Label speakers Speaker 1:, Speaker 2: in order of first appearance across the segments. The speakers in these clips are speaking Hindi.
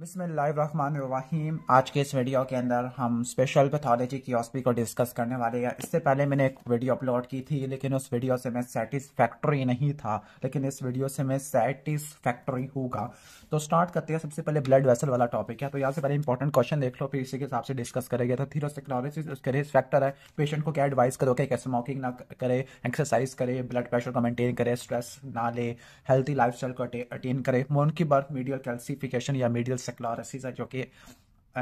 Speaker 1: बिसमीम आज के इस वीडियो के अंदर हम स्पेशल पैथोलॉजी की ऑस्पी को डिस्कस करने वाले हैं इससे पहले मैंने एक वीडियो अपलोड की थी लेकिन उस वीडियो से मैं सेटिस्फैक्ट्री नहीं था लेकिन इस वीडियो से मैं सेटिस्फैक्ट्री होगा तो स्टार्ट करते हैं सबसे पहले ब्लड वेसल वाला टॉपिक है तो यहाँ से पहले इंपॉर्टेंट क्वेश्चन देख लो फिर इसी के हिसाब से डिस्कस करेगा तो था उसके रिस्क फैक्टर है पेशेंट को क्या एडवाइस करो कि कैसे स्मोकिंग ना करे एक्सरसाइज करे ब्लड प्रेशर को मेनटेन करे स्ट्रेस ना ले हेल्थी लाइफ को अटेन करे Monckeberg medial calcification या मीडियल सेक्लोरसिस है जो कि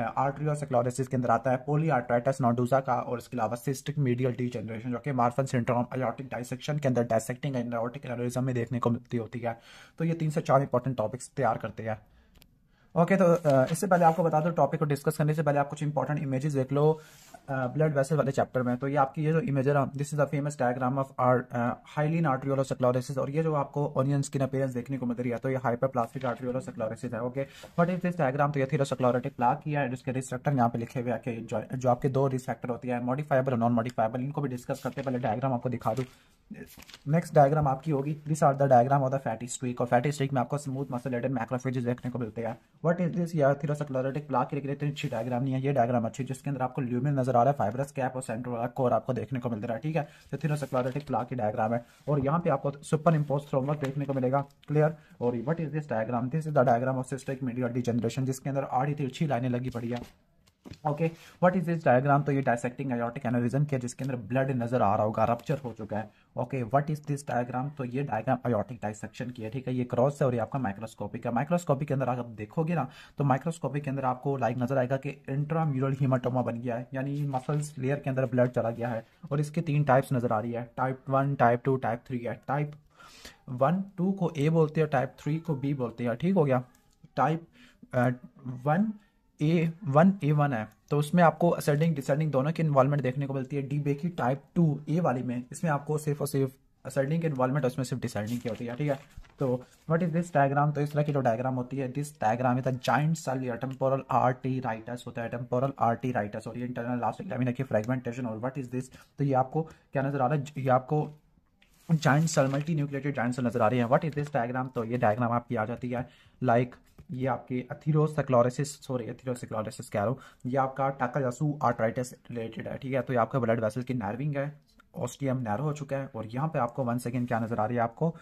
Speaker 1: आर्ट्रियो सेक्लोरसिस के अंदर आता है पोली आर्ट्राइटस नोडूजा का और इसके अलावा सिस्टिक मीडियल डी जनरेशन जो कि मार्फन सिंड्रोम एयोटिक डाइसेक्शन के अंदर डाइसेक्टिंग एंड एनोरिज्म में देखने को मिलती होती है तो ये तीन से चार इंपॉर्टेंट टॉपिक्स तैयार करते हैं ओके okay, तो इससे पहले आपको बता दो टॉपिक को डिस्कस करने से पहले आप कुछ इंपॉर्टेंट इमेजेस देख लो ब्लड वेसल वाले चैप्टर में तो ये आपकी ये जो इमेज है this is the famous diagram of आर हाईली आर्ट्रियोलो और ये जो आपको ऑनियन स्किन अपेयरेंस देखने को मिल रही है तो ये हाइपर प्लास्टिक आर्ट्रियोलो है okay but is this diagram तो ये थीरोसक्लोरेटिक प्लाक ही है जिसके रिस्ट्रक्टर यहाँ पे लिखे हुए हैं जो आपके दो रिस्ट्रक्टर होती है मॉडिफाइबल और नॉन मॉडिफाइबल इनको भी डिस्कस करते पहले डायग्राम आपको दिखा दूँ नेक्स्ट डायग्राम आपकी होगी this are the diagram of the fatty streak और फैटी स्ट्रीक में आपको स्मूथ एडेड मैक्रोफेजेस देखने को मिलते हैं वट इज दिस या थीरोसक्लोरेटिक प्लाक के लिए इतनी अच्छी डायग्राम नहीं है ये डायग्राम अच्छी जिसके अंदर आपको ल्यूमिन नजर नजर आ रहा है फाइबरस कैप और सेंट्रल वाला कोर आपको देखने को मिल रहा है ठीक है तो थिनोसेक्लोरेटिक प्लाक की डायग्राम है और यहाँ पे आपको सुपर इम्पोज थ्रोमर देखने को मिलेगा क्लियर और what is this diagram this is the diagram of cystic media degeneration जिसके अंदर आड़ी तिरछी लाइने लगी पड़ी है okay what is this diagram तो ये डायसेक्टिंग एयोटिक एनोरिज्म के जिसके अंदर ब्लड नजर आ रहा होगा रप्चर हो चुका है okay what is this diagram तो ये डायग्राम एयोटिक डायसेक्शन की है ठीक है ये क्रॉस है और ये आपका माइक्रोस्कोपिक है माइक्रोस्कोपिक के अंदर आप देखोगे ना तो माइक्रोस्कोपिक के अंदर आपको लाइक नजर आएगा कि इंट्राम्यूरल हीमाटोमा बन गया है यानी मसल्स लेयर के अंदर ब्लड चला गया है और इसके तीन टाइप्स नजर आ रही है type one type two type three है टाइप वन टू को ए बोलते हैं टाइप थ्री को बी बोलते हैं ठीक हो गया type one uh, A one A one है तो उसमें आपको असेंडिंग डिसेंडिंग दोनों की इन्वॉल्वमेंट देखने को मिलती है डी बे की टाइप टू ए वाली में इसमें आपको सिर्फ और सिर्फ असेंडिंग इन्वॉल्वमेंट उसमें सिर्फ डिसेंडिंग की होती है ठीक है तो वट इज दिस डायग्राम तो इस तरह की जो डायग्राम होती है this diagram is the giant cell या टेम्पोरल आर टी राइटस होता है टेम्पोरल आर टी राइटस और ये इंटरनल लास्ट एग्जामिनर की फ्रेगमेंटेशन और वट इज दिस तो ये आपको क्या नजर आ रहा है ये आपको giant cell multinucleated giant cell नजर आ रही है वट इज दिस डायग्राम तो ये डायग्राम आपकी आ जाती है लाइक like, ये आपके अथीरोसक्लोरेसिस सॉरी अथीरोसक्लोरेसिस कह रहा हूँ ये आपका जासू आर्ट्राइटिस रिलेटेड है ठीक है तो ये आपका ब्लड वेसल की नर्विंग है ऑस्टियम नैरो हो चुका है और यहाँ पे आपको वन सेकेंड क्या नजर आ रही है आपको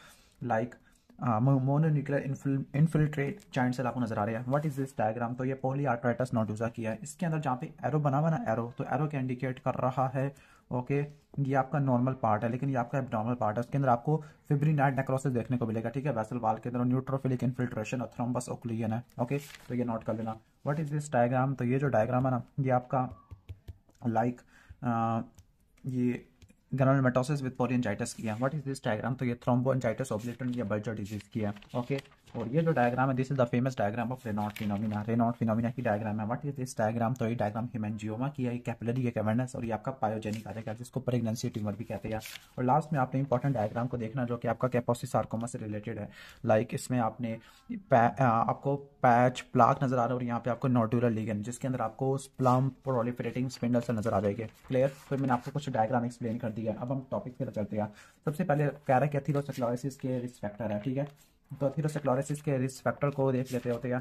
Speaker 1: लाइक like, हाँ, मोनोन्यूक्लियर इन्फिल्ट्रेट जॉइंट सेल आपको नजर आ रहा है व्हाट इज दिस डायग्राम तो ये पोली आर्ट्राइटस नोटूजा किया है इसके अंदर जहाँ पे एरो बना हुआ ना एरो तो एरो के इंडिकेट कर रहा है ओके ये आपका नॉर्मल पार्ट है लेकिन ये आपका एबनॉर्मल पार्ट है उसके अंदर आपको फिब्री नाइट नेक्रोसिस देखने को मिलेगा ठीक है वैसल वाल के अंदर न्यूट्रोफिलिक इन्फिल्ट्रेशन और थ्रोम्बस ओक्लियन है ओके तो ये नोट कर लेना व्हाट इज दिस डायग्राम तो ये जो डायग्राम है ना ये आपका लाइक like, ये ग्रानुलोमेटोसिस विद पोलियनजाइटिस किया व्हाट इज दिस डायग्राम तो ये थ्रोम्बोनजाइटिस ओब्लेटन या बर्जर डिजीज किया ओके okay? और ये जो डायग्राम है this is the famous diagram of Raynaud phenomena Raynaud phenomena की डायग्राम है व्हाट इज दिस डायग्राम तो ये डायग्राम जियोमा की है कैपिलरी एक अवेयरनेस और ये आपका पायोजेनिक आ जाएगा जिसको प्रेगनेंसी ट्यूमर भी कहते हैं और लास्ट में आपने इंपॉर्टेंट डायग्राम को देखना जो कि आपका कैपोसिस सार्कोमा से रिलेटेड है लाइक like इसमें आपने पै, आपको पैच प्लाक नजर आ रहा है और यहाँ पे आपको नोटुलर लीगन जिसके अंदर आपको प्लम प्रोलिफरेटिंग स्पिंडल से नजर आ जाएगी क्लियर फिर मैंने आपको कुछ डायग्राम एक्सप्लेन कर दिया अब हम टॉपिक पे चलते हैं सबसे पहले कैराकैथिलोसिस के रिस्पेक्टर है ठीक है तो एथिरोसेक्लोरेसिस के रिस्क फैक्टर को देख लेते होते हैं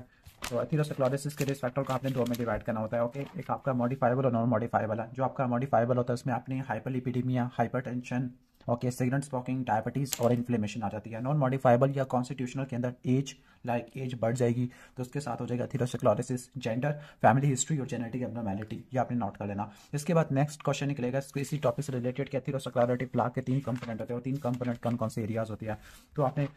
Speaker 1: तो एथिरोसेक्लोरेसिस के रिस्क फैक्टर को आपने दो में डिवाइड करना होता है ओके एक आपका मॉडिफाइबल और नॉन मॉडिफाइबल है जो आपका मॉडिफाइबल होता है उसमें आपने hyperlipidaemia tension okay cigarette smoking diabetes और इन्फ्लेमेशन आ जाती है नॉन मॉडिफाइबल या कॉन्स्टिट्यूशनल के अंदर एज लाइक एज बढ़ जाएगी तो उसके साथ हो जाएगा थीरोसिक्लोरिसिस जेंडर फैमिली हिस्ट्री और जेनेटिक एबनॉर्मेलिटी ये आपने नोट कर लेना इसके बाद नेक्स्ट क्वेश्चन निकलेगा इसी टॉपिक से रिलेटेड क्या थीरोसिक्लोरिटी प्लाक के तीन कंपोनेंट होते हैं और तीन कंपोनेंट कौन कौन से एरियाज होते हैं तो आपने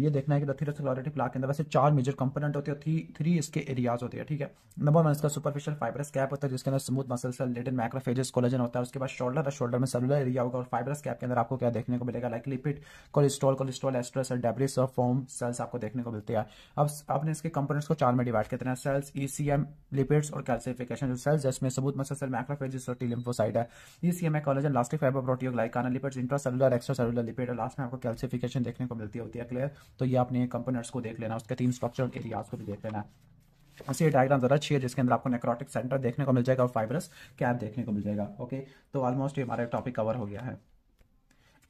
Speaker 1: ये देखना है कि थीरोसिक्लोरिटी प्लाक के अंदर वैसे चार मेजर कंपोनेंट होते हैं थ्री इसके एरियाज होते हैं ठीक है नंबर वन इसका सुपरफिशियल फाइबरस कैप होता है जिसके अंदर स्मूथ मसल से रिलेटेड मैक्रोफेजेस कोलेजन होता है उसके बाद शोल्डर और शोल्डर में सेलुलर एरिया होगा और फाइबरस कैप के अंदर आपको क्या देखने को मिलेगा like lipid cholesterol cholesterol esters और डेब्रिस और फॉर्म सेल्स आपको देखने को मिलते हैं अब आपने इसके कंपोनेंट्स को चार में डिवाइड कितना सेल्स ईसीएम लिपिड्स और कैल्सिफिकेशन जो सेल्स जिसमें सबूत मसल सेल मैक्रोफेजेस और टी लिम्फोसाइट है ईसीएम e है collagen elastic fibre protein glycan lipids intracellular extracellular lipid और लास्ट में आपको कैल्सिफिकेशन देखने को मिलती होती है क्लियर तो ये आपने कंपोनेंट्स को देख लेना उसके तीन स्ट्रक्चर के लिए आपको भी देख लेना ऐसे डायग्राम जरा अच्छी है जिसके अंदर आपको नेक्रोटिक सेंटर देखने को मिल जाएगा और फाइबरस कैप देखने को मिल जाएगा ओके तो ऑलमोस्ट ये हमारा टॉपिक कवर हो गया है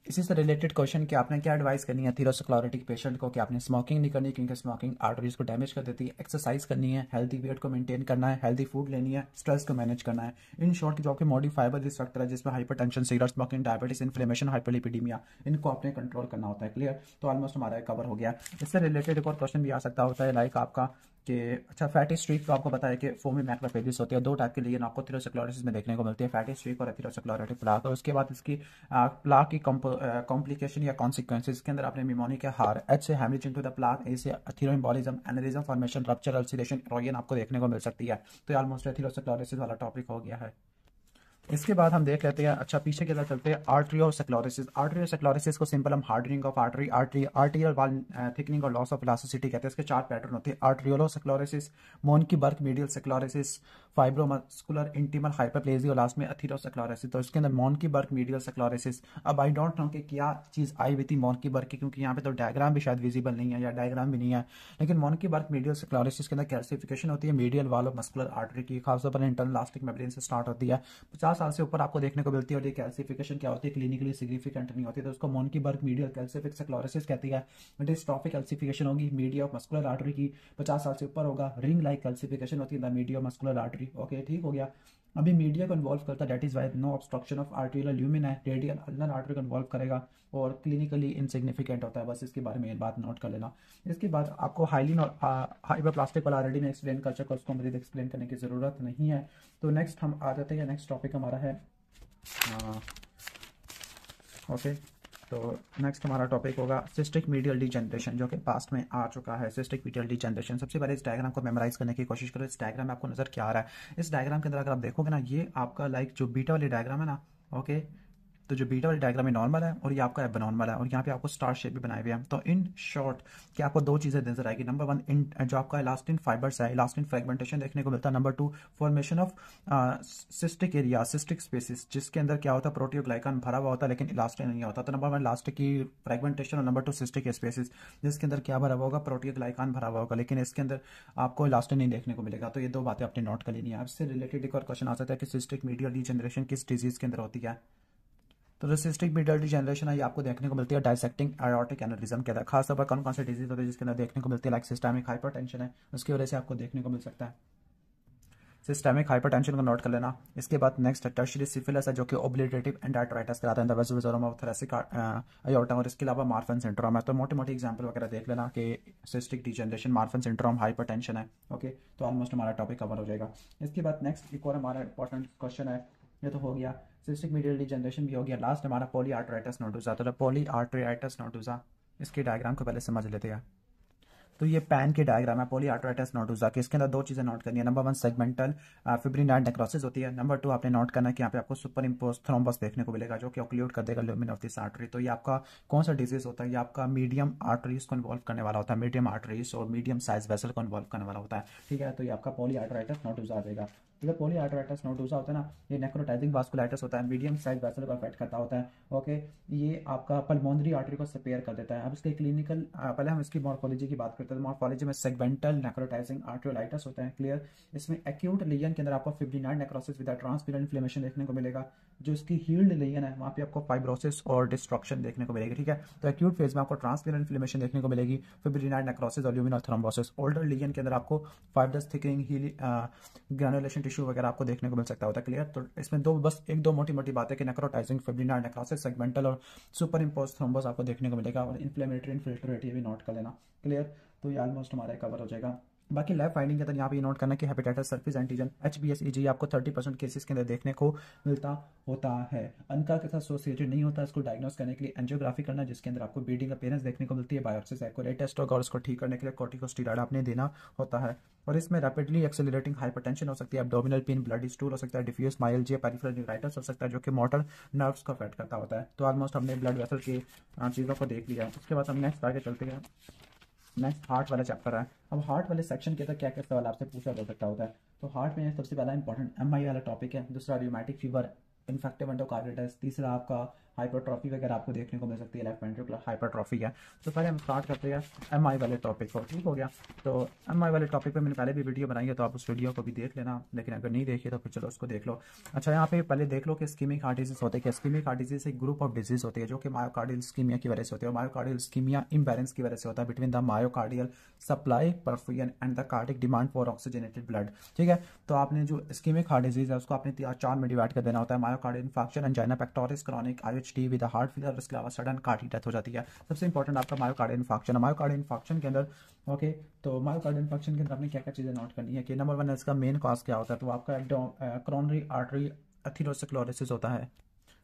Speaker 1: इसी से रिलेटेड क्वेश्चन कि आपने क्या एडवाइस करनी है थीरोसक्लोरेटिक पेशेंट को कि आपने स्मोकिंग नहीं करनी क्योंकि स्मोकिंग आर्टरीज को डैमेज कर देती है एक्सरसाइज करनी है हेल्थी वेट को मेंटेन करना है हेल्थी फूड लेनी है स्ट्रेस को मैनेज करना है इन शॉर्ट जो आपके मॉडी फाइबर रिस्क फैक्टर है जिसमें hypertension cigarette smoking diabetes inflammation hyperlipidaemia इनको आपने कंट्रोल करना होता है क्लियर तो ऑलमोस्ट हमारा कवर हो गया इससे रिलेटेड एक और क्वेश्चन भी आ सकता होता है लाइक आपका कि अच्छा फैटी स्ट्रीक तो आपको पता है कि फोमी मैक्रोफेजिस होती है दो टाइप के लिए आपको थीरोसिक्लोरिसिस में देखने को मिलती है फैटी स्ट्रीक और थीरोसिक्लोरेटिक प्लाक और उसके बाद इसकी प्लाक की कॉम्प्लिकेशन या कॉन्सिक्वेंसेज के अंदर आपने मिमोनिक हार एच से haemorrhage to the plaque A से थीरोम्बोलिज्म एनरिज्म फॉर्मेशन रप्चर अल्सीडेशन रोयन आपको देखने को मिल सकती है तो ऑलमोस्ट थीरोसिक्लोरिसिस वाला टॉपिक हो गया है इसके बाद हम देख लेते हैं अच्छा पीछे के तरफ चलते हैं आर्टरी और सेक्लोरिसिस आर्टरी और सेक्लोरिसिस को सिंपल हम hardening of artery artery arterial wall thickening और लॉस ऑफ इलास्टिसिटी कहते हैं इसके चार पैटर्न होते हैं आर्ट्रियोलो arteriolosclerosis Monckeberg medial sclerosis fibromuscular intimal hyperplasia और लास्ट में अथीरोसेक्लोरिसिस तो इसके अंदर मॉन की बर्क मीडियल सेक्लोरिसिस अब आई डोंट नो कि क्या चीज़ आई हुई थी मॉन की बर्क की क्योंकि यहाँ पे तो डायग्राम भी शायद विजिबल नहीं है या डायग्राम भी नहीं है लेकिन मॉन की बर्क मीडियल सेक्लोरिसिस के अंदर कैल्सिफिकेशन होती है मीडियल वाल और मस्कुलर आर्टरी की खासतौर पर इंटरनल लास्टिक मेब्रेन से स्टार्ट होती है पचास साल से ऊपर आपको देखने को मिलती है और ये कैल्सिफिकेशन क्या होती है क्लिनिकली सिग्निफिकेंट नहीं होती तो उसको मोनकी बर्ग मीडियल कैल्सिफिक सेक्लोरिसिस कहती है डिस्ट्रॉफिक कैल्सिफिकेशन होगी मीडिया ऑफ मस्कुलर आर्टरी की पचास साल से ऊपर होगा रिंग लाइक कैल्सिफिकेशन होती है the media muscular artery okay ठीक हो गया अभी मीडिया को इन्वॉल्व करता that is why no obstruction of articular lumen है रेडियल अल्नर आर्टरी को इन्वॉल्व करेगा और क्लिनिकली इनसिग्निफिकेंट होता है बस इसके बारे में बात नोट कर लेना इसके बाद आपको हाईली हाइबर प्लास्टिक वाला ऑलरेडी मैं एक्सप्लेन कर चुका उसको मजीद एक्सप्लेन करने की ज़रूरत नहीं है तो नेक्स्ट हम आ जाते हैं नेक्स्ट टॉपिक हमारा है ओके तो नेक्स्ट हमारा टॉपिक होगा सिस्टिक मीडियल डिजनरेशन जो कि पास्ट में आ चुका है सिस्टिक मीडियल डिजनरेशन सबसे पहले इस डायग्राम को मेमोराइज करने की कोशिश करो इस डायग्राम में आपको नजर क्या आ रहा है इस डायग्राम के अंदर अगर आप देखोगे ना ये आपका लाइक जो बीटा वाली डायग्राम है ना ओके तो जो बीटा वाले डायग्राम में नॉर्मल है और ये आपका एब नॉर्मल है और यहाँ पे आपको स्टार शेप भी बनाए हुए हैं तो इन शॉर्ट कि आपको दो चीजें नजर आएगी नंबर वन इन जो आपका इलास्टिन फाइबर्स है इलास्टिन फ्रेगमेंटेशन देखने को मिलता है number two formation of cystic area cystic spaces जिसके अंदर क्या होता है प्रोटियोग्लाइकन भरा हुआ होता है लेकिन इलास्टिन नहीं होता तो नंबर वन इलास्टिक की फ्रेगमेंटेशन और नंबर टू सिस्टिक स्पेसिस जिसके अंदर क्या भरा हुआ होगा ग्लाइकान भरा हुआ होगा लेकिन इसके अंदर आपको इलास्टिन नहीं देखने को मिलेगा तो ये दो बातें आपने नोट कर लेनी है आपसे रिलेटेड एक और क्वेश्चन आ सकता है कि सिस्टिक मीडियल डी किस डिजीज के अंदर होती है तो जो सिस्टिक मिडल डिजनरेशन है ये आपको देखने को मिलती है डायसेक्टिंग एरोटिक एनरिज्म के अंदर खासतौर पर कौन कौन से डिजीज होते हैं जिसके अंदर देखने को मिलती है लाइक सिस्टमिक हाइपर है उसकी वजह से आपको देखने को मिल सकता है सिस्टमिक हाइपरटेंशन को नोट कर लेना इसके बाद नेक्स्ट टर्शरी सिफिलस है जो कि ओब्लिटरेटिव एंडाइट्राइटिस कराता है दर्वाजोम ऑफ थ्रेसिक आयोटम और इसके अलावा मार्फन सिंड्रोम है तो मोटी मोटी एग्जाम्पल वगैरह देख लेना कि cystic degeneration Marfan syndrome hypertension है ओके तो ऑलमोस्ट हमारा टॉपिक कवर हो जाएगा इसके बाद नेक्स्ट एक और हमारा इंपॉर्टेंट क्वेश्चन है ये तो हो गया सिस्टिक मीडियल डिजनरेशन भी हो गया लास्ट हमारा पोली आर्ट्राइटस नोडूजा तो पोली आर्ट्राइटस नोडूजा इसके डायग्राम को पहले समझ लेते हैं तो ये पैन के डायग्राम है पोली आर्ट्राइटस नोटूजा के इसके अंदर दो चीज़ें नोट करनी है number one segmental fibrinoid necrosis होती है नंबर टू आपने नोट करना है कि यहाँ पे आपको सुपर इम्पोज थ्रोम्बस देखने को मिलेगा जो कि ऑक्लूड कर देगा लुमिन ऑफ दिस आर्टरी तो ये आपका कौन सा डिजीज होता है ये आपका मीडियम आर्टरीज को इन्वॉल्व करने वाला होता है मीडियम आर्टरीज और मीडियम साइज वेसल को इन्वॉल्व करने वाला होता है ठीक है तो ये आपका पोली आर्ट्राइटस नोटूजा देगा जैसे पोलियाट्राइटिस नोडोजा होता है ना ये नेक्रोटाइजिंग वास्कुलाइटिस होता है मीडियम साइज वैसल को अफेक्ट करता होता है ओके ये आपका पलमोनरी आर्टरी को सपेयर कर देता है अब इसके क्लिनिकल पहले हम इसकी मॉर्फोलॉजी की बात करते हैं मॉर्फोलॉजी में सेगमेंटल नेक्रोटाइजिंग आर्ट्रियोलाइटिस होता है क्लियर इसमें एक्यूट लीजन के अंदर आपको fifty nine necrosis with transparent inflammation देखने को मिलेगा जो इसकी हील्ड लेन है वहाँ पे आपको फाइब्रोसिस और डिस्ट्रक्शन देखने को मिलेगी ठीक है तो एक्यूट फेज में आपको ट्रांसफेर इन्फ्लेमेशन देखने को मिलेगी फिब्रिनाइड नेक्रोसिस और ल्यूमिनल थ्रोम्बोसिस ओल्डर लियन के अंदर आपको fibrous thickening heal granulation tissue वगैरह आपको देखने को मिल सकता होता है क्लियर तो इसमें दो बस एक दो मोटी मोटी बात है कि नेक्रोटाइजिंग फिब्रिनाइड नेक्रोसिस सेगमेंटल और सुपर इम्पोज थ्रोम्बस आपको देखने को मिलेगा और इन्फ्लेमेटरी इन्फिल्ट्रेटिव भी नोट कर लेना क्लियर तो ये ऑलमोस्ट हमारा कवर हो जाएगा बाकी लैब फाइंडिंग के अंदर यहाँ पे नोट करना कि hepatitis surface antigen H B S G आपको थर्टी परसेंट केसेस के अंदर देखने को मिलता होता है अनका के साथ एसोसिएटेड नहीं होता इसको डायग्नोस करने के लिए एंजियोग्राफी करना जिसके अंदर आपको ब्लीडिंग अपेयरेंस देखने को मिलती है बायोप्सिस एक्यूरेट टेस्ट और उसको ठीक करने के लिए कॉर्टिकोस्टीराइड आपने देना होता है और इसमें रैपिडली एक्सेलरेटिंग हाइपरटेंशन हो सकती है एब्डोमिनल पेन ब्लड स्टूल हो सकता है डिफ्यूज माइलजिया पेरिफेरल न्यूराइटिस हो सकता है जो कि मोटर नर्व्स को अफेक्ट करता होता है तो ऑलमोस्ट हमने ब्लड वेसल के चीज़ों को देख लिया उसके बाद हम नेक्स्ट आगे चलते हैं नेक्स्ट हार्ट वाला चैप्टर है अब हार्ट वाले सेक्शन के अंदर क्या क्या सवाल आपसे पूछा जा सकता होता है तो हार्ट में सबसे पहला इंपॉर्टेंट एम वाला टॉपिक है दूसरा रियोमेटिक फीवर इन्फेक्टिव एंडोकार्डिटिस तीसरा आपका हाइपरट्रॉफी वगैरह आपको देखने को मिल सकती है लेफ्ट वेंट्रिकुलर हाइपरट्रॉफी है तो पहले हम स्टार्ट करते हैं एम आई वाले टॉपिक पर ठीक हो गया तो एम आई वाले टॉपिक पर मैंने पहले भी वीडियो बनाई है तो आप उस वीडियो को भी देख लेना लेकिन अगर नहीं देखिए तो फिर चलो उसको देख लो अच्छा यहाँ पे पहले देख लो कि स्कीमिक हार्ट डिजीज होते हैं स्कीमिक हार्ट डिजीज एक ग्रुप ऑफ डिजीज होती है जो कि मायोकार्डियल स्कीमिया की वजह से होती है मायोकार्डियल स्कीमिया इम्बेलेंस की वजह से होता है between the myocardial supply perfusion and the cardiac demand for oxygenated blood ठीक है तो आपने जो स्कीमिक हार्ट डिजीज है उसको आपने चार में डिवाइड कर देना होता है myocardial infection and angina pectoris chronic I H D with heart failure और इसके अलावा सडन कार्ड की डेथ हो जाती है सबसे इंपॉर्टेंट आपका मायोकार्ड इन्फॉक्शन मायोकार्ड इन्फेक्शन के अंदर ओके तो मायोकार्ड इन्फेक्शन के अंदर आपने क्या क्या चीज़ें नोट करनी है कि नंबर वन इसका मेन कॉज क्या होता है तो आपका क्रॉनरी आर्टरी अथीरोसिक्लोरिस होता है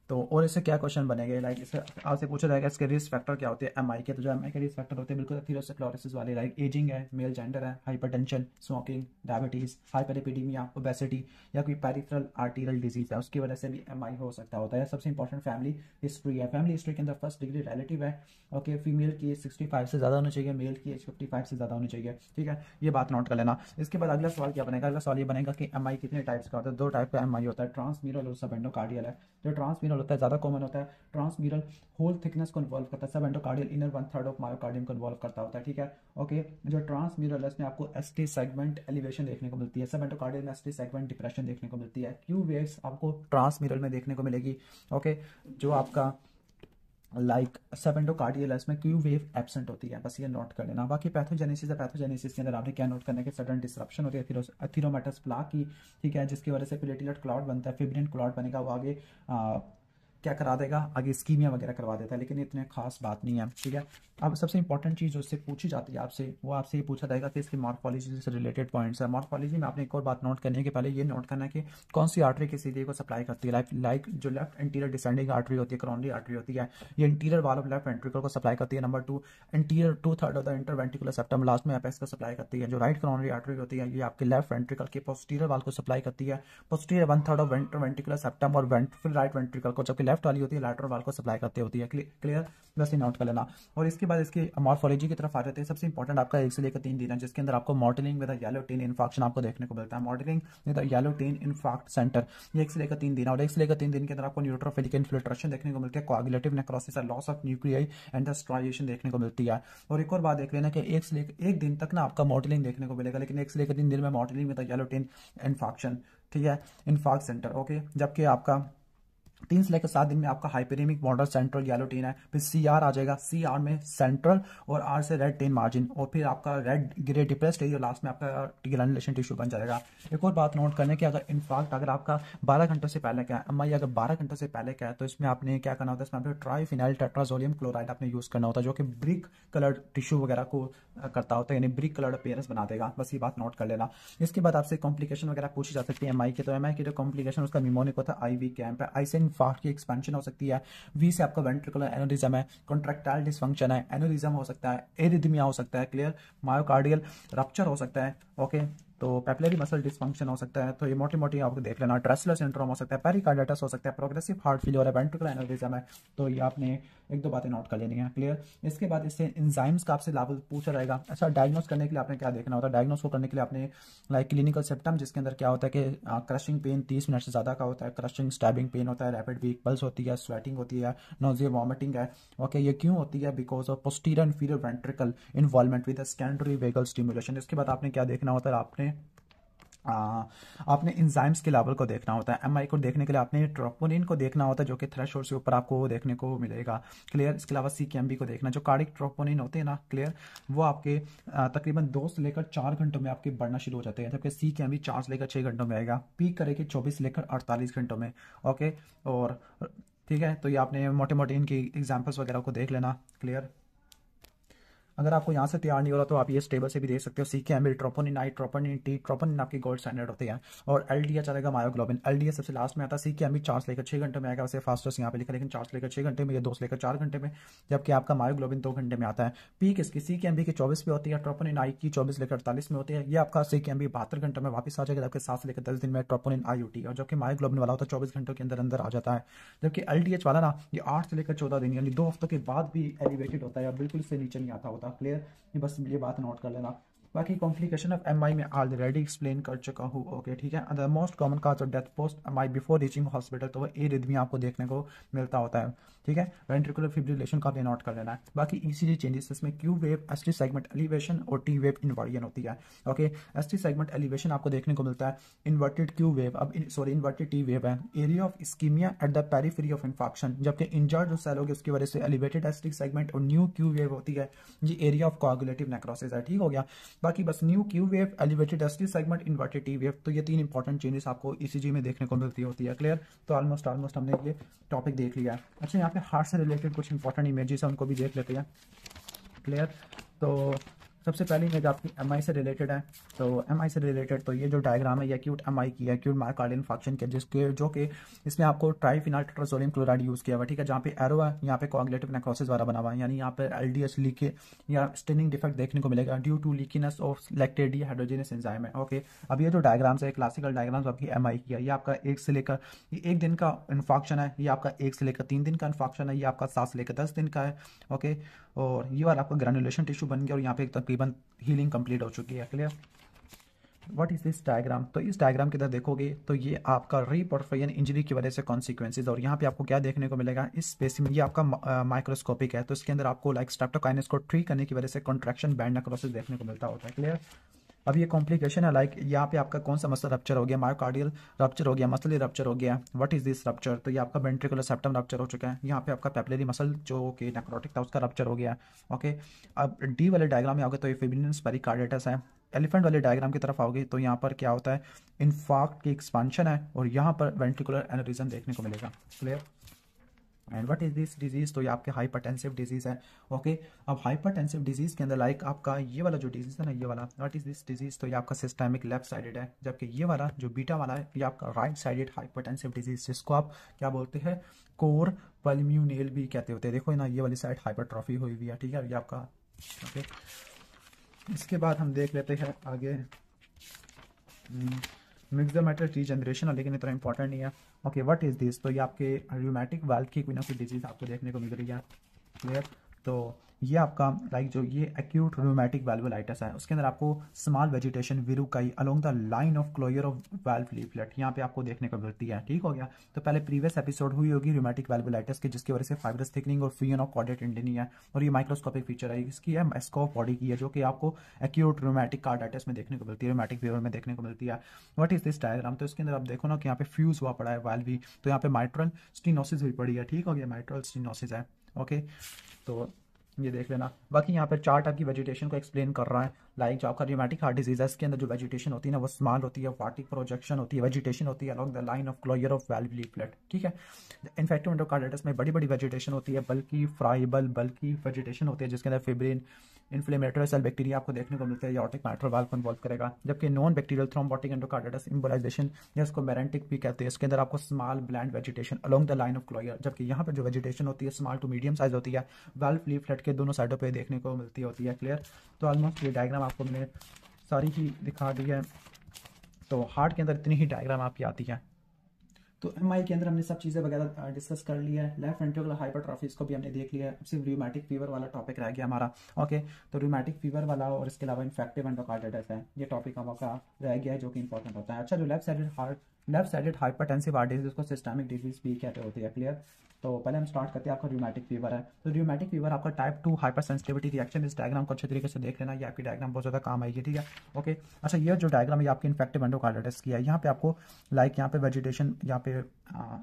Speaker 1: तो और इससे क्या क्वेश्चन बनेंगे लाइक इससे आपसे पूछा जाएगा इसके रिस्क फैक्टर क्या होते हैं एम के तो जो एम के रिस्क फैक्टर होते हैं बिल्कुल थीरोसिक्लोरिसिस वाले लाइक एजिंग है मेल जेंडर है hypertension smoking diabetes hyperlipidaemia obesity या कोई पैरिथरल आर्टीरियल डिजीज है उसकी वजह से भी एम हो सकता होता है सबसे इंपॉर्टेंट फैमिली हिस्ट्री है फैमिली हिस्ट्री के अंदर फर्स्ट डिग्री रिलेटिव है ओके फीमेल की एज सिक्सटी फाइव से ज़्यादा होनी चाहिए मेल की एज फिफ्टी फाइव से ज़्यादा होनी चाहिए ठीक है ये बात नोट कर लेना इसके बाद अगला सवाल क्या बनेगा अगला सवाल ये बनेगा कि एम कितने टाइप्स का होता है दो टाइप का एम होता है ट्रांसमीरल और सबेंडोकार्डियल है जो तो ट्रांसमीरल इंटरनल होता है ज़्यादा कॉमन होता है ट्रांसम्यूरल होल थिकनेस को इन्वॉल्व करता है subendocardial inner one third of myocardium को इन्वॉल्व करता होता है ठीक है ओके जो ट्रांसम्यूरल है इसमें आपको एस सेगमेंट एलिवेशन देखने को मिलती है सब एंडोकार्डियल में एस सेगमेंट डिप्रेशन देखने को मिलती है क्यू वेव्स आपको ट्रांसम्यूरल में देखने को मिलेगी ओके जो आपका लाइक सब एंडोकार्डियल में क्यू वेव एबसेंट होती है बस ये नोट कर लेना बाकी पैथोजेनेसिस है पैथोजेनेसिस के अंदर आपने क्या नोट करना है कि सडन डिसरप्शन होती है फिर प्लाक की ठीक है जिसकी वजह से प्लेटलेट क्लॉट बनता है फिब्रिन क्लॉट बनेगा वो आगे आ, क्या करा देगा आगे स्कीमियाँ वगैरह करवा देता है लेकिन इतने खास बात नहीं है ठीक है अब सबसे इंपॉर्टेंट चीज़ जो उससे पूछी जाती है आपसे वो आपसे ये पूछा जाएगा कि इसके मॉर्फोलॉजी से रिलेटेड पॉइंट्स है मॉर्फोलॉजी में आपने एक और बात नोट करने के पहले ये नोट करना है कि कौन सी आर्टरी किसी एरिए को सप्लाई करती है लाइक लाइक जो लेफ्ट इंटीरियर डिसेंडिंग आर्टरी होती है क्रॉनरी आर्टरी होती है ये interior wall of left ventricle को सप्लाई करती है number two interior two third of the interventricular septum last में एपेक्स को सप्लाई करती है जो राइट क्रॉनरी आर्टरी होती है ये आपके लेफ्ट वेंट्रिकल के पोस्टीरियर वाल को सप्लाई करती है posterior one third of ventricular septum और राइट वेंट्रिकल को जबकि लेफ्ट वाली होती है लैटरल वाल को सप्लाई करते होती है क्लियर बस इन आउट कर लेना और इसके बाद इसकी मॉर्फोलॉजी की तरफ आ जाते हैं सबसे इंपॉर्टेंट आपका एक से लेकर तीन दिन है जिसके अंदर आपको mottling with yellow tan infarction आपको देखने को मिलता है mottling with yellow tan infarct centre ये एक से लेकर तीन दिन और एक से लेकर तीन दिन के अंदर आपको न्यूट्रोफिलिक इन्फिल्ट्रेशन देखने को मिलती है coagulative necrosis loss of nuclei and striation देखने को मिलती है और एक और बात देख लेना कि एक से लेकर एक दिन तक ना आपका मॉडलिंग देखने को मिलेगा लेकिन एक से लेकर तीन दिन में mottling with yellow tan infarction ठीक है इन्फॉक्ट सेंटर ओके जबकि आपका तीन से लेकर सात दिन में आपका hyperaemic border central yellow tan है फिर सी आर आ जाएगा सी आर में सेंट्रल और आर से रेड टेन मार्जिन और फिर आपका रेड ग्रे डिप्रेस्ड है लास्ट में आपका ग्लैंडुलेशन टिश्यू बन जाएगा एक और बात नोट करने की अगर इनफैक्ट अगर आपका बारह घंटे से पहले क्या है अगर बारह घंटे से पहले क्या है तो इसमें आपने क्या करना होता है इसमें ट्राई फिनाइल टेट्राजोलियम क्लोराइड आपने यूज़ करना होता है जो कि ब्रिक कलर टिश्यू वगैरह को करता होता है यानी ब्रिक कलर अपेयरेंस बना देगा बस ये बात नोट कर लेना इसके बाद आपसे कॉम्प्लीकेशन वगैरह पूछी जा सकती है एम के तो एम की जो कॉम्प्लीकेशन उसका निमोनिक होता है आई वी कैम्प है यूरिन फास्ट की एक्सपेंशन हो सकती है वी से आपका वेंट्रिकुलर एनोरिज्म है कॉन्ट्रेक्टाइल डिसफंक्शन है एनोरिज्म हो सकता है एरिदमिया हो सकता है क्लियर मायोकार्डियल रप्चर हो सकता है ओके तो पेपलरी मसल डिसफंक्शन हो सकता है तो ये मोटी मोटी आपको देख लेना ड्रेसलर सिंड्रोम हो सकता है पेरिकार्डाइटिस हो सकता है प्रोग्रेसिव हार्ट फेलियर है वेंट्रिकुलर एनोरिज्म है तो ये आपने एक दो बातें नोट कर लेनी है क्लियर इसके बाद इससे इंजाइम्स का आपसे लाभ पूछा रहेगा अच्छा डायग्नोस करने के लिए आपने क्या देखना होता है डायग्नोस को करने के लिए आपने लाइक क्लिनिकल सिम्टम जिसके अंदर क्या होता है कि क्रशिंग पेन तीस मिनट से ज़्यादा का होता है क्रशिंग स्टैबिंग पेन होता है रैपिड वीक पल्स होती है स्वेटिंग होती है नोजिया वॉमिटिंग है ओके ये क्यों होती है because of posterior inferior ventricle involvement with secondary vagal stimulation इसके बाद आपने क्या देखना होता है आपने आ, आपने इंजाइम्स के लेवल को देखना होता है एम को देखने के लिए आपने ट्रोपोनिन को देखना होता है जो कि थ्रेश से ऊपर आपको देखने को मिलेगा क्लियर इसके अलावा सी को देखना जो कार्डिक ट्रोपोनिन होते हैं ना क्लियर वो आपके तकरीबन दो से लेकर चार घंटों में आपके बढ़ना शुरू हो जाते हैं जबकि सी के चार से लेकर छः घंटों में आएगा पीक करेगी चौबीस से लेकर अड़तालीस घंटों में ओके और ठीक है तो ये आपने मोटे मोटे इनकी एग्जाम्पल्स वगैरह को देख लेना क्लियर अगर आपको यहाँ से तैयार नहीं हो रहा तो आप ये स्टेबल से भी देख सकते हो C K M L troponin I troponin T troponin आपकी गोल्ड स्टैंडर्ड होते हैं और एल डी आएगा मायोग्लोबिन एल डी सबसे लास्ट में आता है सी के एम चार्ज लेकर छह घंटे में आएगा वैसे फास्टेस्ट यहाँ पे लिखा लेकिन चार्ज लेकर छह घंटे में या दो लेकर चार घंटे में जबकि आपका मायोग्लोबिन दो घंटे में आता है पीक इसकी सी के एम बी की चौबीस में होती है ट्रोपोनिन आई की चौबीस लेकर अड़तालीस में होती है ये आपका सी के एम बी बहत्तर घंटे में वापस आ जाएगा जबकि सात से लेकर दस दिन में ट्रोपोनिन आई होती टी और जबकि मायोग्लोबिन वाला होता है चौबीस घंटों के अंदर अंदर आ जाता है जबकि एल वाला ना ये आठ से लेकर चौदह दिन यानी दो हफ्तों के बाद भी एलिवेटेड होता है बिल्कुल इससे नीचे नहीं आता होता होता क्लियर ये बस ये बात नोट कर लेना बाकी कॉम्प्लिकेशन ऑफ एम आई में ऑलरेडी एक्सप्लेन कर चुका हूँ ओके ठीक है the most common cause of death post M I before reaching hospital तो वह ए रिदमी आपको देखने को मिलता होता है ठीक है वेंट्रिकुलर फिब्रिलेशन का नोट कर लेना है बाकी ईसीजी चेंजेस इसमें Q wave S segment elevation और टी वेव इन्वर्जन होती है ओके एस सेगमेंट एलिवेशन आपको देखने को मिलता है इन्वर्टेड क्यू वेव अब सॉरी इन्वर्टेड टी वेव है area of ischaemia at the periphery of infection जबकि इंजर्ड जो सेल होगी उसकी वजह से एलिवेटेड एस्टिक सेगमेंट और न्यू क्यू वेव होती है ये एरिया ऑफ कोगुलेटिव नेक्रोसिस है ठीक हो गया बाकी बस new Q wave elevated ST segment inverted T wave तो ये तीन इंपॉर्टेंट चेंजेस आपको ईसीजी e में देखने को मिलती होती है क्लियर तो ऑलमोस्ट ऑलमोस्ट हमने ये टॉपिक देख लिया अच्छा यहाँ पे हार्ट से रिलेटेड कुछ इंपॉर्टेंट इमेजेस हैं उनको भी देख लेते हैं क्लियर तो सबसे पहली इमेज आपकी एम से रिलेटेड है तो एम से रिलेटेड तो ये जो डायग्राम है ये एक्यूट एम आई की है एक्यूट मार्कार्डियन फंक्शन के जिसके जो कि इसमें आपको triphenyl tetrazolium chloride use किया हुआ ठीक है जहाँ पे एरो है यहाँ पे कॉगलेटिव नेक्रोसिस वाला बना हुआ है यानी यहाँ पे एल डी या स्टेनिंग डिफेक्ट देखने को मिलेगा due to leakiness of lactate dehydrogenase enzyme है ओके अब ये जो डायग्राम्स है क्लासिकल डायग्राम आपकी एम की है ये आपका एक से लेकर एक दिन का इन्फॉक्शन है ये आपका एक से लेकर तीन दिन का इन्फॉक्शन है ये आपका सात से लेकर दस दिन का है ओके और ये वाला आपका ग्रेनुलेशन टिश्यू बन गया और यहाँ पे एक तकरीबन तकरीबन हीलिंग कंप्लीट हो चुकी है clear what is this diagram तो इस डायग्राम के अंदर देखोगे तो ये आपका रीपरफेन इंजरी की वजह से कॉन्सिक्वेंसेज और यहाँ पे आपको क्या देखने को मिलेगा इस स्पेसी में ये आपका माइक्रोस्कोपिक uh, है तो इसके अंदर आपको लाइक स्टेप्टोकाइनस को ट्री करने की वजह से कॉन्ट्रेक्शन बैंड नेक्रोसिस देखने को मिलता होता है क्लियर अब ये कॉम्प्लिकेशन है लाइक यहाँ पे आपका कौन सा मसल रप्चर हो गया मायोकार्डियल रप्चर हो गया मसल रप्चर हो गया वट इज दिस रप्चर तो ये आपका वेंट्रिकुलर सेप्टम रप्चर हो चुका है यहाँ पे आपका पेपलेरी मसल जो कि नेक्रोटिक था उसका रप्चर हो गया ओके अब डी वाले डायग्राम में आओगे तो ये फिबिनस पेरिकार्डेटस है एलिफेंट वाले डायग्राम की तरफ आओगे तो यहाँ पर क्या होता है इनफाक्ट की एक्सपांशन है और यहाँ पर वेंट्रिकुलर एनरिजन देखने को मिलेगा clear and what is this disease तो ये आपके हाइपरटेंसिव डिजीज है ओके okay? अब हाइपरटेंसिव डिजीज के अंदर लाइक आपका ये वाला जो डिजीज है ना ये वाला वट इज दिस डिजीज तो ये आपका सिस्टमिक लेफ्ट साइडेड है जबकि ये वाला जो बीटा वाला है ये आपका राइट साइडेड हाइपरटेंसिव डिजीज जिसको आप क्या बोलते हैं कोर पलम्यूनेल भी कहते होते हैं देखो ना ये वाली साइड हाइपरट्रॉफी हुई हुई है ठीक है ये आपका ओके okay? इसके बाद हम देख लेते हैं आगे मिक्स द मैटर रीजनरेशन लेकिन इतना इंपॉर्टेंट नहीं है ओके व्हाट इज दिस तो ये आपके र्यूमेटिक वाल्व की कोई ना कोई डिजीज आपको देखने को मिल रही है क्लियर तो ये आपका लाइक जो ये एक्यूट रोमैटिक वेल्वोलाइटिस है उसके अंदर आपको small vegetation verrucae along the line of closure of valve leaflet यहाँ पे आपको देखने को मिलती है ठीक हो गया तो पहले प्रीवियस एपिसोड हुई होगी रोमैटिक वेल्वोलाइटिस की जिसकी वजह से फाइब्रस थिकनिंग और फ्यून ऑफ कॉडेट इंडनी है और ये माइक्रोस्कोपिक फीचर है इसकी है एस्कोप बॉडी की है जो कि आपको एक्यूट रोमैटिक कार्डाइटिस में देखने को मिलती है रोमैटिक फीवर में देखने को मिलती है वट इज दिस डायग्राम तो इसके अंदर आप देखो ना कि यहाँ पे फ्यूज हुआ पड़ा है वेल्व भी तो यहाँ पे माइट्रल स्टीनोसिस भी पड़ी है ठीक हो गया माइट्रल स्टीनोसिस है ओके तो ये देख लेना बाकी यहाँ पर चार्ट आपकी वेजिटेशन को एक्सप्लेन कर रहा है लाइक जो आपका रोमेटिक हार्ट डिजीज है इसके अंदर जो वेजिटेशन होती है ना वो स्मॉल होती है वाटिक प्रोजेक्शन होती है वेजिटेशन होती है along the line of closure of valve leaflet ठीक है इन्फेक्टिव एंडोकार्डाइटिस में बड़ी बड़ी वेजिटेशन होती है बल्कि फ्राइबल बल्कि वेजिटेशन होती है जिसके अंदर फेब्रीन इन्फ्लेमेटरी सेल बैक्टीरिया आपको देखने को मिलता है याटिक माइट्रो वाल को इन्वॉल्व करेगा जबकि non bacterial thrombotic endocarditis embolisation या इसको मेरेंटिक भी कहते हैं इसके अंदर आपको small bland vegetation along the line of closure जबकि यहाँ पर जो वेजिटेशन होती है स्मॉल टू मीडियम साइज होती है वेल्व लीफलेट के दोनों साइडों पर देखने को मिलती होती है क्लियर तो ऑलमोस्ट ये डायग्राम आपको मैंने सारी ही दिखा दी है तो हार्ट के अंदर इतनी ही डायग्राम आपकी आती है तो एम के अंदर हमने सब चीज़ें वगैरह डिस्कस कर लिया है लेफ्ट वेंट्रिकुलर हाइपरट्रॉफी इसको भी हमने देख लिया है सिर्फ रूमैटिक फीवर वाला टॉपिक रह गया हमारा ओके तो रूमैटिक फीवर वाला और इसके अलावा इन्फेक्टिव एंडोकार्डाइटिस है ये टॉपिक हमारा रह गया है जो कि इंपॉर्टेंट होता है अच्छा जो left sided heart left sided hypertensive heart disease उसको सिस्टमिक डिजीज भी कहते होती है क्लियर तो पहले हम स्टार्ट करते हैं आपका रूमैटिक फीवर है तो रूमैटिक फीवर आपका type two hypersensitivity reaction इस डायग्राम को अच्छे तरीके से देख लेना ये आपकी डायग्राम बहुत ज़्यादा काम आएगी ठीक है ओके अच्छा ये जो डायग्राम है आपकी इन्फेक्टिव एंडोकार्डाइटिस की है यहाँ पे आपको लाइक यहाँ पे वेजिटेशन यहाँ पे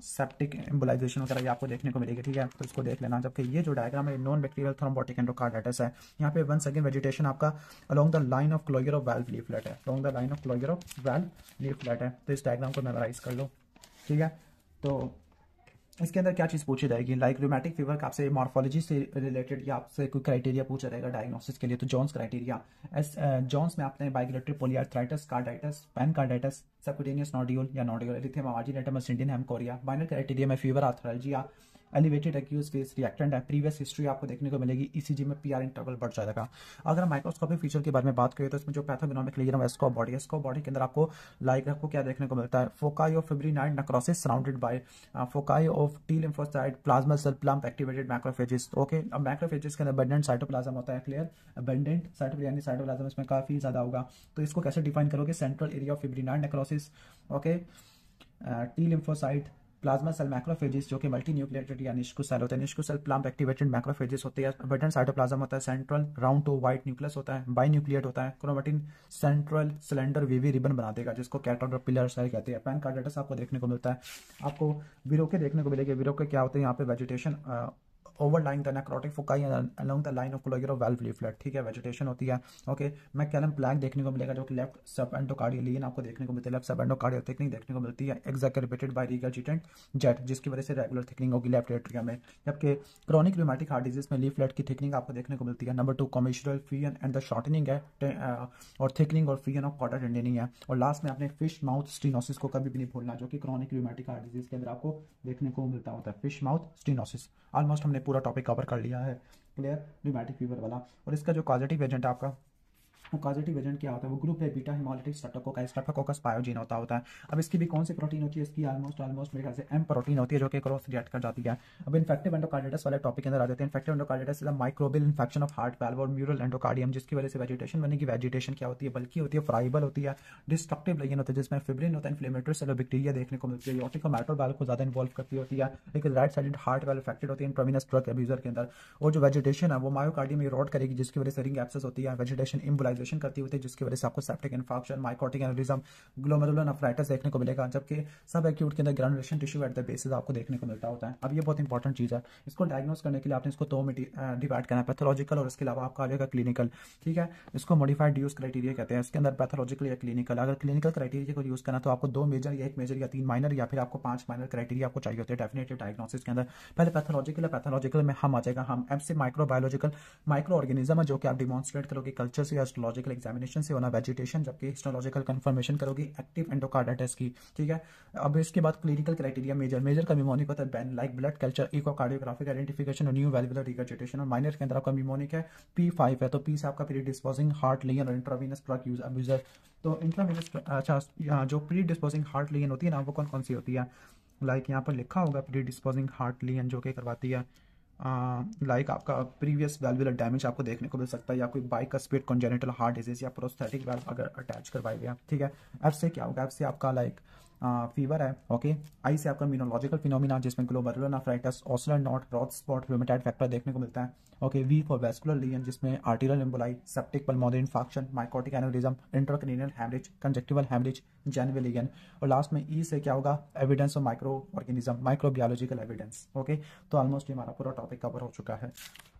Speaker 1: सेप्टिक एम्बुलाइजेशन वगैरह ये आपको देखने को मिलेगी ठीक है तो इसको देख लेना जबकि ये जो डायग्राम है नॉन बैक्टीरियल थ्रोम्बोटिक एंडोकार्डाइटिस है यहाँ पे वन सेकेंड वेजिटेशन आपका along the line of closure of valve leaflet है along the line of closure of valve leaflet है तो इस डायग्राम को मेमोराइज कर लो ठीक है तो इसके अंदर क्या चीज़ पूछी जाएगी लाइक रोमैटिक फीवर का आपसे मॉर्फोलॉजी से रिलेटेड या आपसे कोई क्राइटेरिया पूछा जाएगा डायग्नोसिस के लिए तो जॉन्स क्राइटेरिया एस जॉन्स में आपने बाइगलेटरी पोलियाथ्राइटस कार्डाइटस पैन कार्डाइटस सबकुटेनियस नॉड्यूल या नॉड्यूल एथेमाजी मार्जिनेटम सिंडिन हेमकोरिया बाइनल क्राइटेरिया में फीवर आर्थोलॉजी या एलिवेटेड एक्यूज फेस रिएक्टेंट है प्रीवियस हिस्ट्री आपको देखने को मिलेगी ईसीजी e में पीआर इंटरवल बढ़ जाएगा अगर माइक्रोस्कोपिक फीचर के बारे में बात करें तो इसमें जो पैथोगनोमिक लीजन है स्कॉप बॉडी स्कॉप बॉडी के अंदर आपको लाइक आपको क्या देखने को मिलता है foci of fibrinoid necrosis surrounded by foci of T lymphocyte plasma cell plump activated macrophages okay अब मैक्रोफेजिस के अंदर बेंडेंट साइटोप्लाज्म होता है क्लियर बेंडेंट साइटोप्लाज्म साइटोप्लाज्म इसमें काफी ज्यादा होगा तो इसको कैसे डिफाइन करोगे central area of fibrinoid necrosis okay T lymphocyte plasma cell macrophages जो कि मल्टी न्यूक्लियटेड या निष्कुशल सेल होते हैं निष्कु सेल एक्टिवेटेड मैक्रोफेजेस होते हैं बटन साइटोप्लाज्म होता है central round to white nucleus होता है बाई न्यूक्लियट होता है chromatin central cylinder wavy ribbon बना देगा जिसको कैटोड पिलर सेल कहते हैं पैन कार्डेटस आपको देखने को मिलता है आपको विरोके देखने को मिलेगी विरोके क्या होते हैं यहाँ पे vegetation overlying the necrotic foci along the line of closure of valve leaflet ठीक है वेजिटेशन होती है ओके मैं कैलम प्लैक देखने को मिलेगा जो कि लेफ्ट सब एंडोकार्डियल लीन आपको देखने को मिलती है लेफ्ट सब एंडोकार्डियल थिकनिंग देखने को मिलती है exaggerated by regurgitant jet जिसकी वजह से रेगुलर थिकनिंग होगी लेफ्ट एट्रिया में जबकि क्रॉनिक रोमेटिक हार्ट डिजीज में लीफलेट की थिकनिंग आपको देखने को मिलती है number two commissural fusion and the shortening है और थिकनिंग और फीन ऑफ कॉटर टेंडेनिंग है और लास्ट में आपने फिश माउथ स्टीनोसिस को कभी भी नहीं भूलना जो कि क्रॉनिक रोमेटिक हार्ट डिजीज के अंदर आपको देखने को मिलता होता है फिश माउथ स्टीनोसिस ऑलमोस्ट हमने पूरा टॉपिक कवर कर लिया है क्लियर न्यूमैटिक फीवर वाला और इसका जो पॉजिटिव एजेंट आपका पॉजिटिव एजेंट क्या होता है वो ग्रुप है beta haemolytic streptococcus streptococcus pyogenes होता होता है अब इसकी भी कौन सी प्रोटीन होती है इसकी ऑलमोस्ट ऑलमोस्ट मेरे ख्याल से एम प्रोटीन होती है जो कि क्रॉस रिएक्ट कर जाती है अब इन्फेक्टिव एंडोकार्डिटिस वाले टॉपिक के अंदर आ जाते हैं infective endocarditis is a microbial infection of heart valve और म्यूरल एंडोकार्डियम जिसकी वजह से वेजिटेशन बनेगी वेजिटेशन क्या होती है बल्कि होती है फ्राइबल होती है डिस्ट्रक्टिव लेकिन होता है जिसमें फिब्रिन होता है इन्फ्लेमेटरी सेलो बैक्टीरिया देखने को मिलती है योटिक मैटर वैल्व को ज्यादा इन्वॉल्व करती होती है लेकिन right sided heart valve affected होती है इन प्रोमिनस ड्रग एब्यूजर के अंदर और जो वेजिटेशन है वो मायोकार्डियम में रोड करेगी जिसकी वजह से रिंग एप्सेस होती है वेजिटेशन इम्बुलाइज डिफ्रेंशिएशन करती होती है जिसकी वजह से आपको septic infection mycotic aneurysm glomerular nephritis देखने को मिलेगा जबकि सब एक्यूट के अंदर granulation tissue at the basis आपको देखने को मिलता होता है अब ये बहुत इंपॉर्टेंट चीज़ है इसको डायग्नोस करने के लिए आपने इसको दो में डिवाइड करना है पैथोलॉजिकल और इसके अलावा आपका आ जाएगा क्लिनिकल ठीक है इसको मॉडिफाइड यूज क्राइटेरिया कहते हैं इसके अंदर पैथोलॉजिकल या क्लिनिकल अगर क्लिनिकल क्राइटेरिया को यूज करना तो आपको दो मेजर या एक मेजर या तीन माइनर या फिर आपको पांच माइनर क्राइटेरिया आपको चाहिए होते हैं डेफिनेटिव डायग्नोसिस के अंदर पहले पैथोलॉजिकल या पैथोलॉजिकल में हम आ जाएगा हम एम से माइक्रोबायोलॉजिकल माइक्रो ऑर्गेनिज्म है जो कि आप डिमॉन्स्ट्रेट करोगे कल्चर से या हिस्टोलॉजिकल एग्जामिनेशन से होना वेजिटेशन जबकि हिस्टोलॉजिकल कंफर्मेशन करोगी एक्टिव एंडोकार्डाइटिस की ठीक है अब इसके बाद क्लिनिकल क्राइटेरिया मेजर मेजर का मिमोनिक होता है BEN like blood culture echo cardiographic identification और न्यू वेलबुलर रिकर्जिटेशन और माइनर के अंदर आपका मिमोनिक है पी फाइव है तो पी से आपका प्री डिस्पोजिंग हार्ट लियन और इंट्रावीनस प्लग यूज अब्यूजर तो इंट्रावीनस अच्छा जो प्री डिस्पोजिंग हार्ट लियन होती है ना वो कौन कौन सी होती है लाइक यहाँ पर लिखा होगा प्री डिस्पोजिंग हार्ट लियन जो कि करवाती है लाइक आपका प्रीवियस वेलविलर डैमेज आपको देखने को मिल सकता है या कोई bicuspid congenital heart disease या प्रोस्थेटिक वेल्व अगर अटैच करवाया गया ठीक है एफ से क्या होगा एफ से आपका लाइक फीवर है ओके आई से आपका मीनोलॉजिकल फिनोमिना जिसमें glomerular nephritis Osler node Roth spot rheumatoid factor देखने को मिलता है okay V for vascular lesion जिसमें arterial emboli septic pulmonary infection mycotic aneurysm intracranial haemorrhage conjunctival haemorrhage Janeway lesion और लास्ट में ई e से क्या होगा evidence of micro organism microbiological evidence okay तो ऑलमोस्ट ये हमारा पूरा टॉपिक कवर हो चुका है